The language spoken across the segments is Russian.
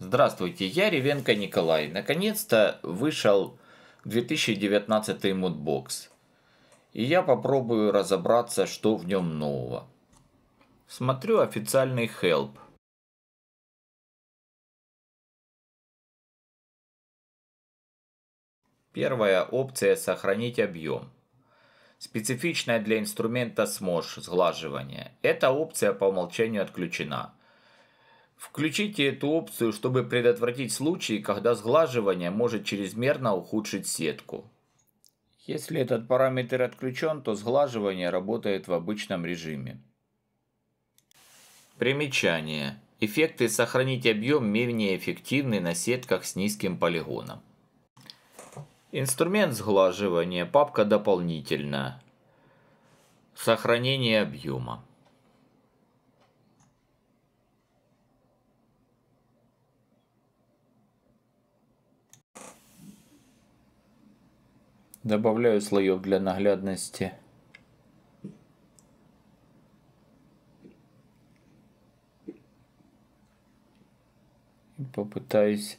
Здравствуйте, я Ревенко Николай. Наконец-то вышел 2019 Moodbox. И я попробую разобраться, что в нем нового. Смотрю официальный help. Первая опция «Сохранить объем» специфичная для инструмента смош сглаживание. Эта опция по умолчанию отключена. Включите эту опцию, чтобы предотвратить случаи, когда сглаживание может чрезмерно ухудшить сетку. Если этот параметр отключен, то сглаживание работает в обычном режиме. Примечание. Эффекты «Сохранить объем» менее эффективны на сетках с низким полигоном. Инструмент сглаживания, папка «Дополнительно», «Сохранение объема». Добавляю слоев для наглядности. И попытаюсь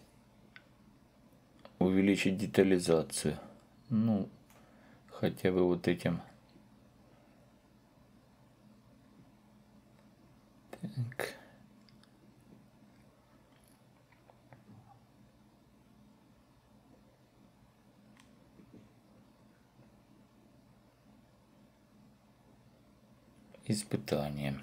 увеличить детализацию. Ну, хотя бы вот этим. Так. испытание.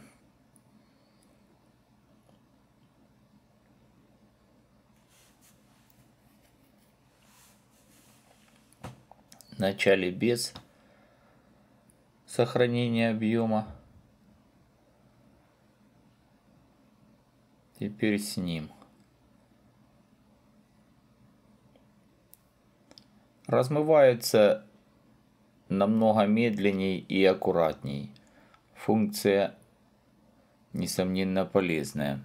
Вначале без сохранения объема. Теперь с ним. Размывается намного медленней и аккуратней функция несомненно полезная.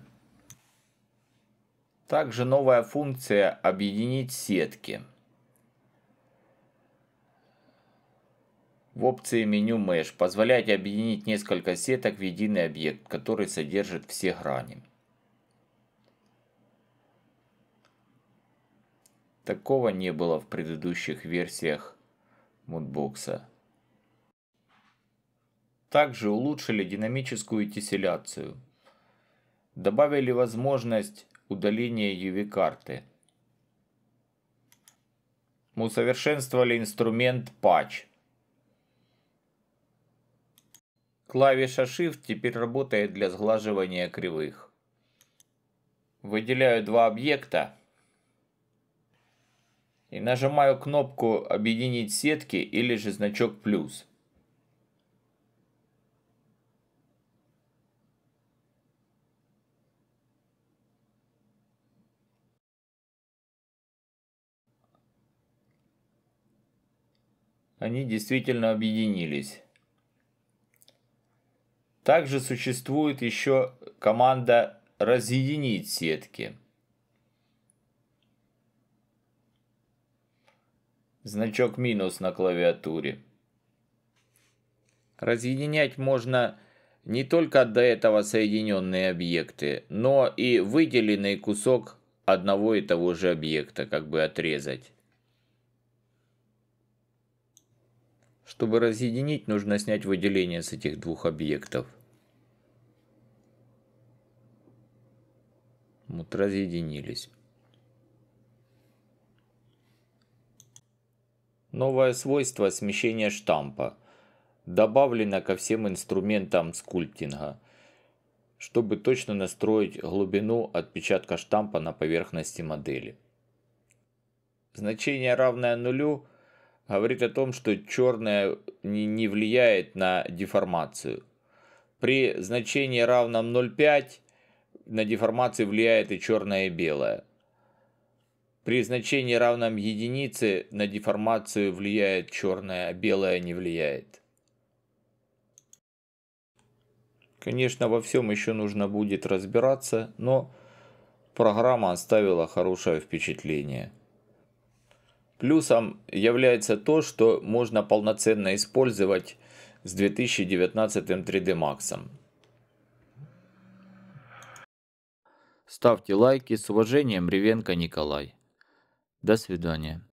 Также новая функция «Объединить сетки». В опции меню Mesh позволяет объединить несколько сеток в единый объект, который содержит все грани. Такого не было в предыдущих версиях мудбокса. Также улучшили динамическую тесселяцию. Добавили возможность удаления UV-карты. Мы усовершенствовали инструмент Patch. Клавиша Shift теперь работает для сглаживания кривых. Выделяю два объекта и нажимаю кнопку «Объединить сетки» или же значок «плюс». они действительно объединились. Также существует еще команда «разъединить сетки». Значок минус на клавиатуре. Разъединять можно не только до этого соединенные объекты, но и выделенный кусок одного и того же объекта, как бы отрезать. Чтобы разъединить, нужно снять выделение с этих двух объектов. Вот разъединились. Новое свойство смещения штампа добавлено ко всем инструментам скульптинга, чтобы точно настроить глубину отпечатка штампа на поверхности модели. Значение равное нулю говорит о том, что черное не, не влияет на деформацию. При значении равном 0,5 на деформацию влияет и черное, и белое. При значении равном единице на деформацию влияет черное, а белое не влияет. Конечно, во всем еще нужно будет разбираться, но программа оставила хорошее впечатление – Плюсом является то, что можно полноценно использовать с 2019 3D Max. Ставьте лайки. С уважением, Ревенко Николай. До свидания.